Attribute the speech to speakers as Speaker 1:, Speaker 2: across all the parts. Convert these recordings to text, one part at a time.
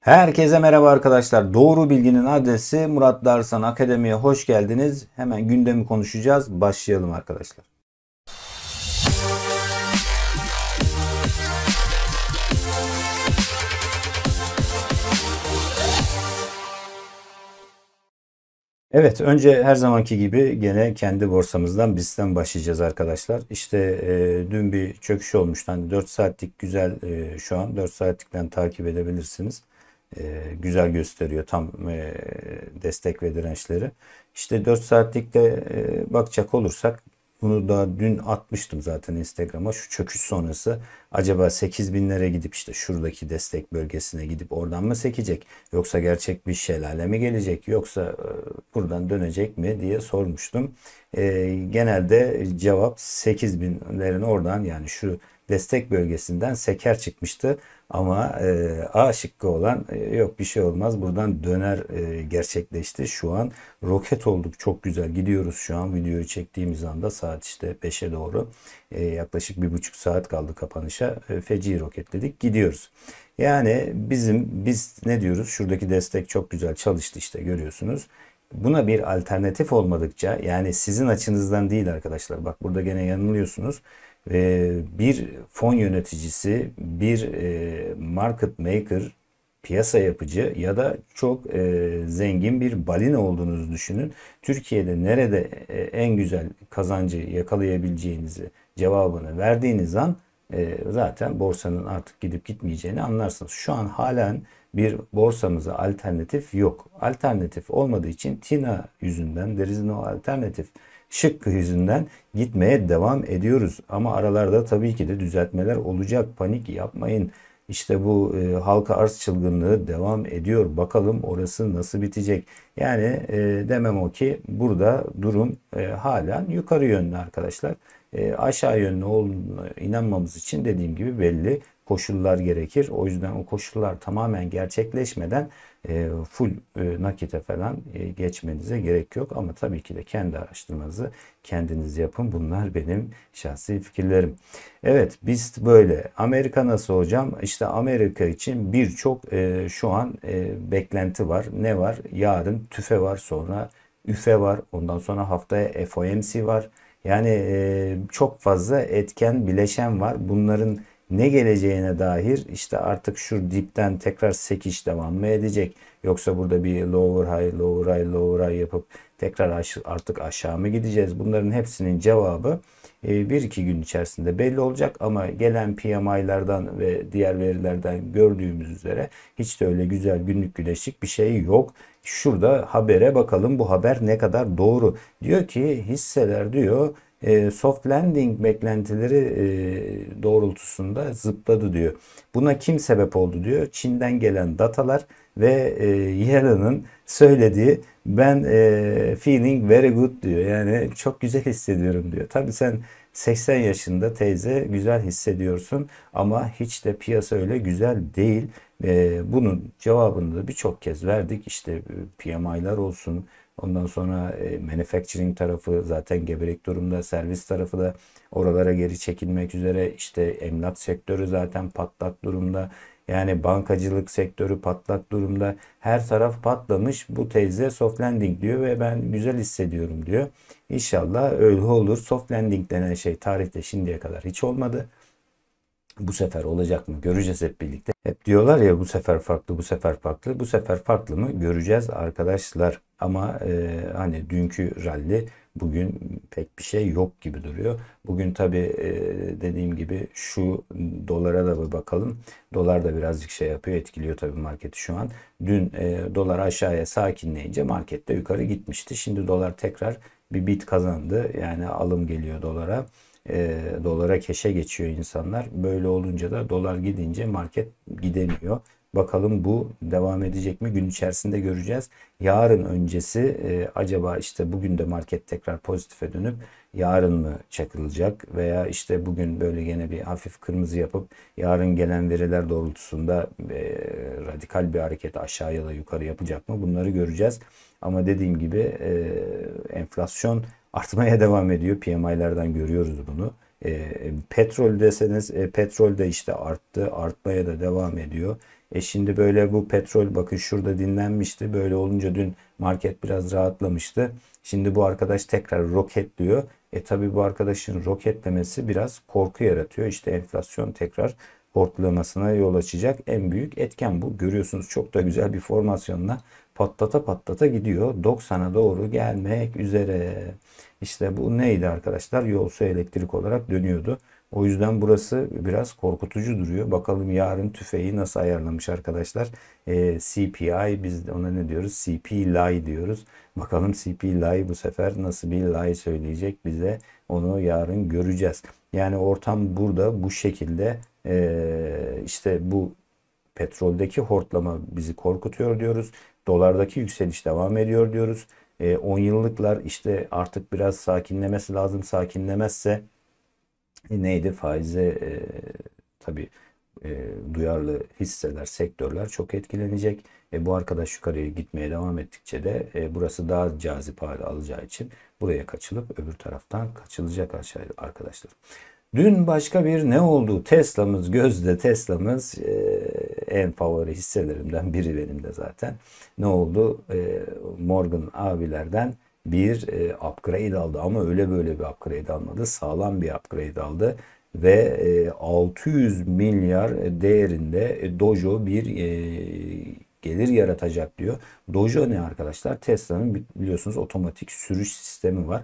Speaker 1: Herkese merhaba arkadaşlar. Doğru Bilginin adresi Murat Darsan Akademi'ye hoş geldiniz. Hemen gündemi konuşacağız. Başlayalım arkadaşlar. Evet önce her zamanki gibi gene kendi borsamızdan bizden başlayacağız arkadaşlar. İşte e, dün bir çöküş olmuştu. Hani 4 saatlik güzel e, şu an 4 saatlikten takip edebilirsiniz e, güzel gösteriyor tam e, destek ve dirençleri. İşte 4 saatlikte e, bakacak olursak bunu da dün atmıştım zaten Instagram'a. Şu çöküş sonrası acaba 8 binlere gidip işte şuradaki destek bölgesine gidip oradan mı sekecek? Yoksa gerçek bir şelale mi gelecek? Yoksa e, buradan dönecek mi diye sormuştum. E, genelde cevap 8 binlerin oradan yani şu destek bölgesinden seker çıkmıştı. Ama e, A şıkkı olan e, yok bir şey olmaz buradan döner e, gerçekleşti. Şu an roket olduk çok güzel gidiyoruz şu an videoyu çektiğimiz anda saat işte 5'e doğru e, yaklaşık bir buçuk saat kaldı kapanışa e, feci roketledik gidiyoruz. Yani bizim biz ne diyoruz şuradaki destek çok güzel çalıştı işte görüyorsunuz. Buna bir alternatif olmadıkça yani sizin açınızdan değil arkadaşlar bak burada gene yanılıyorsunuz bir fon yöneticisi, bir e, market maker, piyasa yapıcı ya da çok e, zengin bir balin olduğunuzu düşünün. Türkiye'de nerede e, en güzel kazancı yakalayabileceğinizi cevabını verdiğiniz an zaten borsanın artık gidip gitmeyeceğini anlarsınız. Şu an halen bir borsamıza alternatif yok. Alternatif olmadığı için TINA yüzünden there is no alternative şıkkı yüzünden gitmeye devam ediyoruz. Ama aralarda tabii ki de düzeltmeler olacak. Panik yapmayın. İşte bu e, halka arz çılgınlığı devam ediyor. Bakalım orası nasıl bitecek. Yani e, demem o ki burada durum e, halen yukarı yönlü arkadaşlar. E, aşağı yönlü olduğuna inanmamız için dediğim gibi belli koşullar gerekir. O yüzden o koşullar tamamen gerçekleşmeden e, full e, nakite falan e, geçmenize gerek yok. Ama tabii ki de kendi araştırmanızı kendiniz yapın. Bunlar benim şahsi fikirlerim. Evet biz böyle. Amerika nasıl hocam? İşte Amerika için birçok şu an beklenti var. Ne var? Yarın tüfe var sonra üfe var. Ondan sonra haftaya FOMC var. Yani çok fazla etken bileşen var. Bunların ne geleceğine dair işte artık şu dipten tekrar sekiş devam mı edecek? Yoksa burada bir lower high, lower high, lower high yapıp tekrar artık aşağı mı gideceğiz? Bunların hepsinin cevabı e, bir iki gün içerisinde belli olacak ama gelen PMI'lardan ve diğer verilerden gördüğümüz üzere hiç de öyle güzel günlük güneşlik bir şey yok. Şurada habere bakalım bu haber ne kadar doğru. Diyor ki hisseler diyor e, soft landing beklentileri e, doğrultusunda zıpladı diyor. Buna kim sebep oldu diyor. Çin'den gelen datalar ve e, Yellen'ın söylediği ben e, feeling very good diyor. Yani çok güzel hissediyorum diyor. Tabii sen 80 yaşında teyze güzel hissediyorsun ama hiç de piyasa öyle güzel değil. bunun cevabını da birçok kez verdik. İşte PMI'lar olsun, Ondan sonra e, manufacturing tarafı zaten geberek durumda. Servis tarafı da oralara geri çekilmek üzere. İşte emlak sektörü zaten patlak durumda. Yani bankacılık sektörü patlak durumda. Her taraf patlamış. Bu teyze soft landing diyor ve ben güzel hissediyorum diyor. İnşallah öyle olur. Soft landing denen şey tarihte şimdiye kadar hiç olmadı. Bu sefer olacak mı? Göreceğiz hep birlikte. Hep diyorlar ya bu sefer farklı, bu sefer farklı. Bu sefer farklı mı? Göreceğiz arkadaşlar. Ama e, hani dünkü rally bugün pek bir şey yok gibi duruyor. Bugün tabi e, dediğim gibi şu dolara da bir bakalım. Dolar da birazcık şey yapıyor, etkiliyor tabi marketi şu an. Dün e, dolar aşağıya sakinleyince markette yukarı gitmişti. Şimdi dolar tekrar bir bit kazandı. Yani alım geliyor dolara e, dolara keşe geçiyor insanlar. Böyle olunca da dolar gidince market gidemiyor. Bakalım bu devam edecek mi? Gün içerisinde göreceğiz. Yarın öncesi e, acaba işte bugün de market tekrar pozitife dönüp yarın mı çakılacak? Veya işte bugün böyle gene bir hafif kırmızı yapıp yarın gelen veriler doğrultusunda e, radikal bir hareket aşağıya da yukarı yapacak mı? Bunları göreceğiz. Ama dediğim gibi e, enflasyon artmaya devam ediyor. PMI'lerden görüyoruz bunu. E, petrol deseniz e, petrol de işte arttı. Artmaya da devam ediyor. E şimdi böyle bu petrol bakın şurada dinlenmişti. Böyle olunca dün market biraz rahatlamıştı. Şimdi bu arkadaş tekrar roketliyor. E tabi bu arkadaşın roketlemesi biraz korku yaratıyor. İşte enflasyon tekrar Hortlamasına yol açacak en büyük etken bu. Görüyorsunuz çok da güzel bir formasyonla patlata patlata gidiyor. 90'a doğru gelmek üzere. İşte bu neydi arkadaşlar? Yolsu elektrik olarak dönüyordu. O yüzden burası biraz korkutucu duruyor. Bakalım yarın tüfeği nasıl ayarlamış arkadaşlar. Ee, CPI biz ona ne diyoruz? CPI diyoruz. Bakalım CPI bu sefer nasıl bir lay söyleyecek bize. Onu yarın göreceğiz. Yani ortam burada bu şekilde e, işte bu petroldeki hortlama bizi korkutuyor diyoruz. Dolardaki yükseliş devam ediyor diyoruz. E, ee, 10 yıllıklar işte artık biraz sakinlemesi lazım. Sakinlemezse e, neydi faize e, tabii e, duyarlı hisseler, sektörler çok etkilenecek. E, bu arkadaş yukarıya gitmeye devam ettikçe de e, burası daha cazip hale alacağı için buraya kaçılıp öbür taraftan kaçılacak aşağıya arkadaşlar. Dün başka bir ne oldu? Tesla'mız gözde Tesla'mız e, en favori hisselerimden biri benim de zaten. Ne oldu? E, Morgan abilerden bir e, upgrade aldı ama öyle böyle bir upgrade almadı. Sağlam bir upgrade aldı ve e, 600 milyar değerinde e, Dojo bir e, gelir yaratacak diyor. Dojo ne arkadaşlar? Tesla'nın biliyorsunuz otomatik sürüş sistemi var.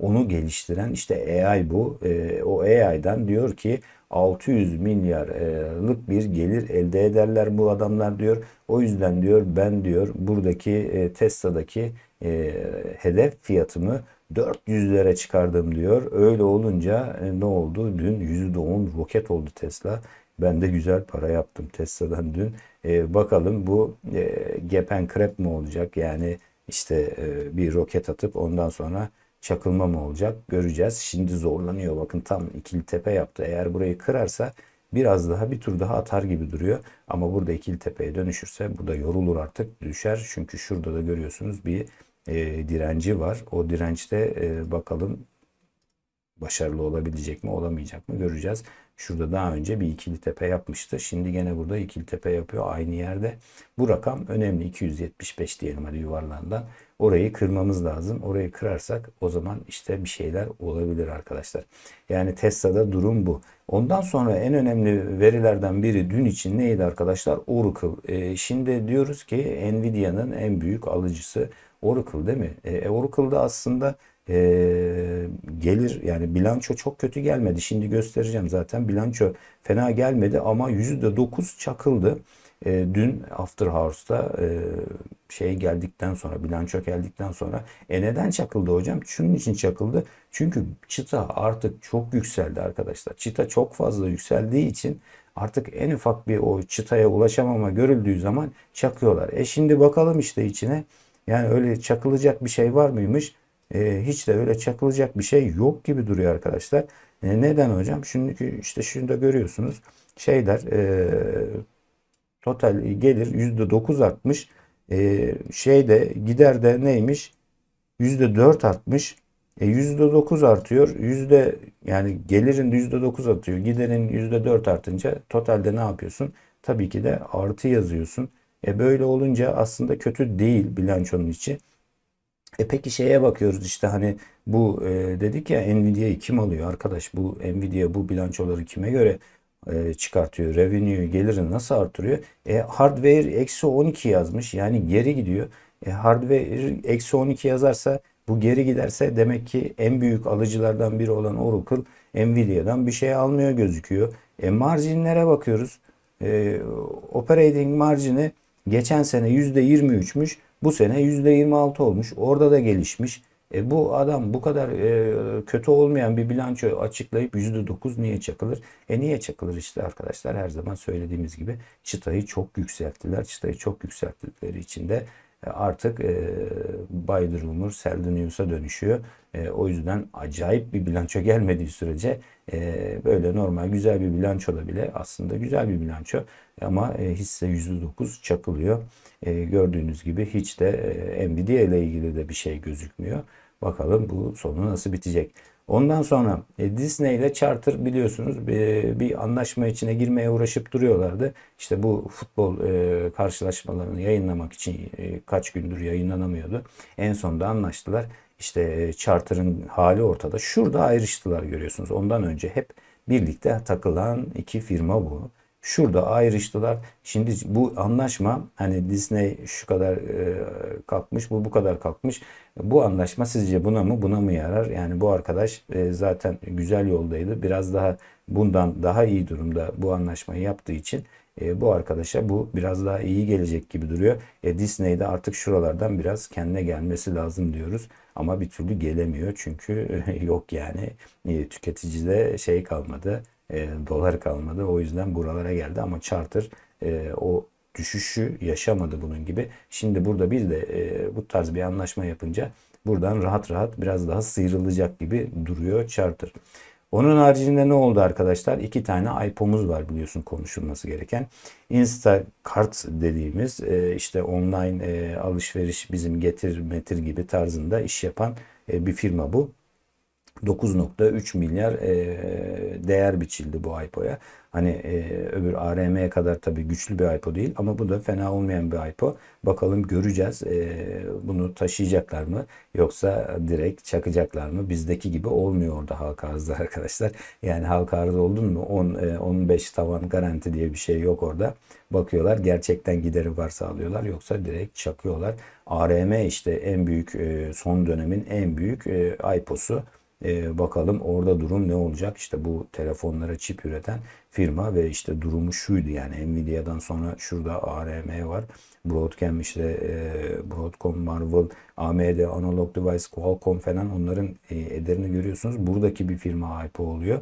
Speaker 1: Onu geliştiren işte AI bu. E, o AI'dan diyor ki 600 milyarlık bir gelir elde ederler bu adamlar diyor. O yüzden diyor ben diyor buradaki e, Tesla'daki e, hedef fiyatımı 400'lere çıkardım diyor. Öyle olunca e, ne oldu? Dün %10 roket oldu Tesla. Ben de güzel para yaptım Tesla'dan dün. E, bakalım bu e, gepen krep mi olacak? Yani işte e, bir roket atıp ondan sonra çakılma mı olacak göreceğiz. Şimdi zorlanıyor bakın tam ikili tepe yaptı. Eğer burayı kırarsa biraz daha bir tur daha atar gibi duruyor. Ama burada ikili tepeye dönüşürse bu da yorulur artık düşer. Çünkü şurada da görüyorsunuz bir e, direnci var. O dirençte e, bakalım başarılı olabilecek mi olamayacak mı göreceğiz. Şurada daha önce bir ikili tepe yapmıştı. Şimdi gene burada ikili tepe yapıyor aynı yerde. Bu rakam önemli 275 diyelim hadi yuvarlandan. Orayı kırmamız lazım. Orayı kırarsak o zaman işte bir şeyler olabilir arkadaşlar. Yani Tesla'da durum bu. Ondan sonra en önemli verilerden biri dün için neydi arkadaşlar? Oracle. E, şimdi diyoruz ki Nvidia'nın en büyük alıcısı Oracle değil mi? E, Oracle'da aslında e, gelir yani bilanço çok kötü gelmedi. Şimdi göstereceğim zaten bilanço fena gelmedi ama %9 çakıldı. E, dün After House'da e, şey geldikten sonra bilanço geldikten sonra e neden çakıldı hocam? Şunun için çakıldı. Çünkü çıta artık çok yükseldi arkadaşlar. Çıta çok fazla yükseldiği için artık en ufak bir o çıtaya ulaşamama görüldüğü zaman çakıyorlar. E şimdi bakalım işte içine. Yani öyle çakılacak bir şey var mıymış? e, hiç de öyle çakılacak bir şey yok gibi duruyor arkadaşlar. E, neden hocam? Çünkü işte şunu da görüyorsunuz. Şeyler e, total gelir %9 artmış. E, şeyde gider de neymiş? %4 artmış. E %9 artıyor. Yüzde yani gelirin %9 atıyor. Giderin %4 artınca totalde ne yapıyorsun? Tabii ki de artı yazıyorsun. E böyle olunca aslında kötü değil bilançonun içi. E peki şeye bakıyoruz işte hani bu e, dedik ya Nvidia'yı kim alıyor arkadaş bu Nvidia bu bilançoları kime göre e, çıkartıyor revenue geliri nasıl artırıyor? E, hardware eksi 12 yazmış yani geri gidiyor. E, hardware eksi 12 yazarsa bu geri giderse demek ki en büyük alıcılardan biri olan Oracle Nvidia'dan bir şey almıyor gözüküyor. E, marjinlere bakıyoruz. E, operating marjini geçen sene %23'müş. Bu sene %26 olmuş. Orada da gelişmiş. E bu adam bu kadar e, kötü olmayan bir bilanço açıklayıp %9 niye çakılır? E niye çakılır işte arkadaşlar her zaman söylediğimiz gibi çıtayı çok yükselttiler. Çıtayı çok yükselttikleri için de e, artık e, Baydırılmur Serdunius'a dönüşüyor. E, o yüzden acayip bir bilanço gelmediği sürece e, böyle normal güzel bir bilanço da bile aslında güzel bir bilanço ama e, hisse %9 çakılıyor. E, gördüğünüz gibi hiç de e, Nvidia ile ilgili de bir şey gözükmüyor. Bakalım bu sonu nasıl bitecek. Ondan sonra e, Disney ile Charter biliyorsunuz e, bir anlaşma içine girmeye uğraşıp duruyorlardı. İşte bu futbol e, karşılaşmalarını yayınlamak için e, kaç gündür yayınlanamıyordu. En sonunda anlaştılar. İşte e, Charter'ın hali ortada. Şurada ayrıştılar görüyorsunuz. Ondan önce hep birlikte takılan iki firma bu. Şurada ayrıştılar. Şimdi bu anlaşma hani Disney şu kadar e, kalkmış, bu bu kadar kalkmış. Bu anlaşma sizce buna mı buna mı yarar? Yani bu arkadaş e, zaten güzel yoldaydı. Biraz daha bundan daha iyi durumda bu anlaşmayı yaptığı için e, bu arkadaşa bu biraz daha iyi gelecek gibi duruyor. E, Disney'de artık şuralardan biraz kendine gelmesi lazım diyoruz. Ama bir türlü gelemiyor çünkü e, yok yani e, tüketicide şey kalmadı e, dolar kalmadı. O yüzden buralara geldi ama charter e, o düşüşü yaşamadı bunun gibi. Şimdi burada biz de e, bu tarz bir anlaşma yapınca buradan rahat rahat biraz daha sıyrılacak gibi duruyor charter. Onun haricinde ne oldu arkadaşlar? İki tane IPO'muz var biliyorsun konuşulması gereken. Instacart dediğimiz e, işte online e, alışveriş bizim getir metir gibi tarzında iş yapan e, bir firma bu. 9.3 milyar e, değer biçildi bu IPO'ya. Hani e, öbür ARM'ye kadar tabii güçlü bir IPO değil ama bu da fena olmayan bir IPO. Bakalım göreceğiz e, bunu taşıyacaklar mı yoksa direkt çakacaklar mı? Bizdeki gibi olmuyor orada halka arzda arkadaşlar. Yani halka arz oldun mu 10 e, 15 tavan garanti diye bir şey yok orada. Bakıyorlar gerçekten gideri varsa alıyorlar yoksa direkt çakıyorlar. ARM işte en büyük e, son dönemin en büyük e, IPO'su. E, bakalım orada durum ne olacak? İşte bu telefonlara çip üreten firma ve işte durumu şuydu yani Nvidia'dan sonra şurada ARM var. Broadcom işte e, Broadcom, Marvel, AMD, Analog Device, Qualcomm falan onların e, ederini görüyorsunuz. Buradaki bir firma hype oluyor.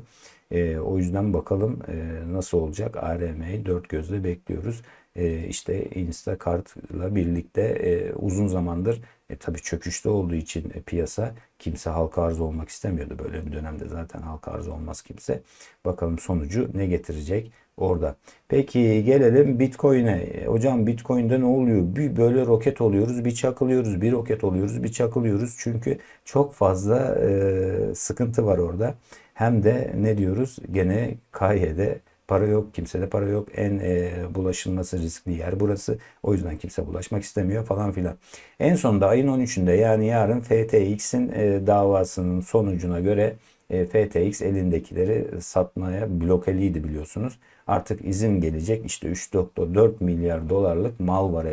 Speaker 1: E, o yüzden bakalım e, nasıl olacak? ARM'yi dört gözle bekliyoruz e, işte Instacart'la birlikte e, uzun zamandır e, tabii çöküşte olduğu için e, piyasa kimse halka arz olmak istemiyordu. Böyle bir dönemde zaten halka arz olmaz kimse. Bakalım sonucu ne getirecek orada. Peki gelelim Bitcoin'e. E, hocam Bitcoin'de ne oluyor? Bir böyle roket oluyoruz, bir çakılıyoruz, bir roket oluyoruz, bir çakılıyoruz. Çünkü çok fazla e, sıkıntı var orada. Hem de ne diyoruz? Gene KY'de Para yok, kimsede para yok. En e, bulaşılması riskli yer burası. O yüzden kimse bulaşmak istemiyor falan filan. En sonunda ayın 13'ünde yani yarın FTX'in e, davasının sonucuna göre e, FTX elindekileri satmaya blokeliydi biliyorsunuz. Artık izin gelecek işte 3.4 milyar dolarlık mal var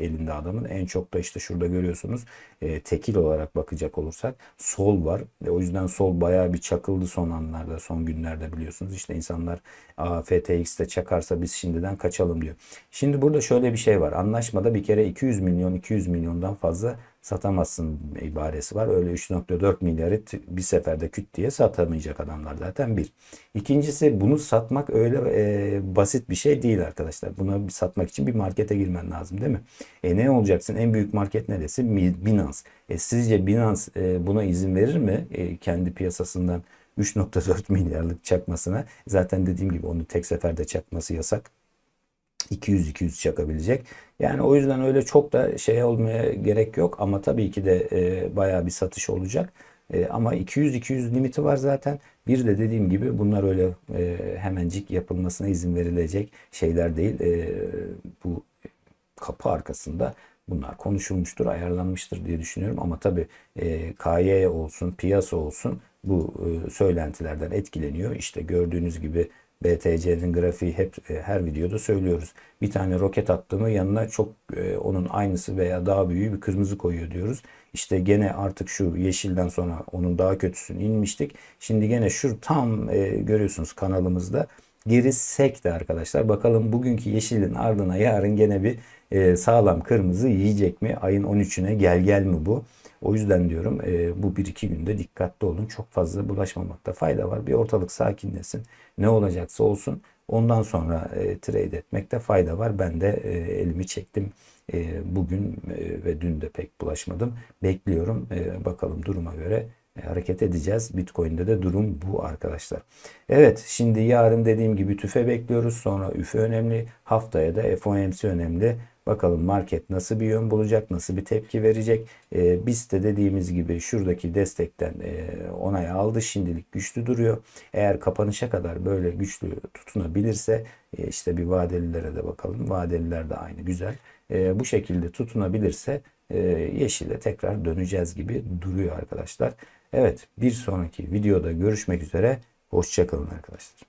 Speaker 1: elinde adamın. En çok da işte şurada görüyorsunuz e, tekil olarak bakacak olursak sol var. E, o yüzden sol bayağı bir çakıldı son anlarda son günlerde biliyorsunuz. İşte insanlar FTX'te çakarsa biz şimdiden kaçalım diyor. Şimdi burada şöyle bir şey var. Anlaşmada bir kere 200 milyon 200 milyondan fazla satamazsın ibaresi var. Öyle 3.4 milyarı bir seferde küt diye satamayacak adamlar zaten bir. İkincisi bunu satmak öyle e, basit bir şey değil arkadaşlar. Bunu satmak için bir markete girmen lazım değil mi? E ne olacaksın? En büyük market neresi? Binance. E sizce Binance e, buna izin verir mi? E, kendi piyasasından 3.4 milyarlık çakmasına. Zaten dediğim gibi onu tek seferde çakması yasak. 200-200 çakabilecek. Yani o yüzden öyle çok da şey olmaya gerek yok ama tabii ki de e, bayağı bir satış olacak. E, ama 200-200 limiti var zaten. Bir de dediğim gibi bunlar öyle e, hemencik yapılmasına izin verilecek şeyler değil. E, bu kapı arkasında bunlar konuşulmuştur, ayarlanmıştır diye düşünüyorum. Ama tabii e, KY olsun, piyasa olsun bu e, söylentilerden etkileniyor. İşte gördüğünüz gibi BTC'nin grafiği hep e, her videoda söylüyoruz. Bir tane roket attığımı yanına çok e, onun aynısı veya daha büyüğü bir kırmızı koyuyor diyoruz. İşte gene artık şu yeşilden sonra onun daha kötüsünü inmiştik. Şimdi gene şu tam e, görüyorsunuz kanalımızda geri sekti arkadaşlar. Bakalım bugünkü yeşilin ardına yarın gene bir e, sağlam kırmızı yiyecek mi? Ayın 13'üne gel gel mi bu? O yüzden diyorum e, bu bir iki günde dikkatli olun. Çok fazla bulaşmamakta fayda var. Bir ortalık sakinlesin. Ne olacaksa olsun. Ondan sonra e, trade etmekte fayda var. Ben de e, elimi çektim. E, bugün e, ve dün de pek bulaşmadım. Bekliyorum. E, bakalım duruma göre e, hareket edeceğiz. Bitcoin'de de durum bu arkadaşlar. Evet şimdi yarın dediğim gibi tüfe bekliyoruz. Sonra üfe önemli. Haftaya da FOMC önemli. Bakalım market nasıl bir yön bulacak, nasıl bir tepki verecek. E, biz de dediğimiz gibi şuradaki destekten e, onay aldı. Şimdilik güçlü duruyor. Eğer kapanışa kadar böyle güçlü tutunabilirse e, işte bir vadelilere de bakalım. Vadeliler de aynı güzel. E, bu şekilde tutunabilirse e, yeşile tekrar döneceğiz gibi duruyor arkadaşlar. Evet bir sonraki videoda görüşmek üzere. Hoşçakalın arkadaşlar.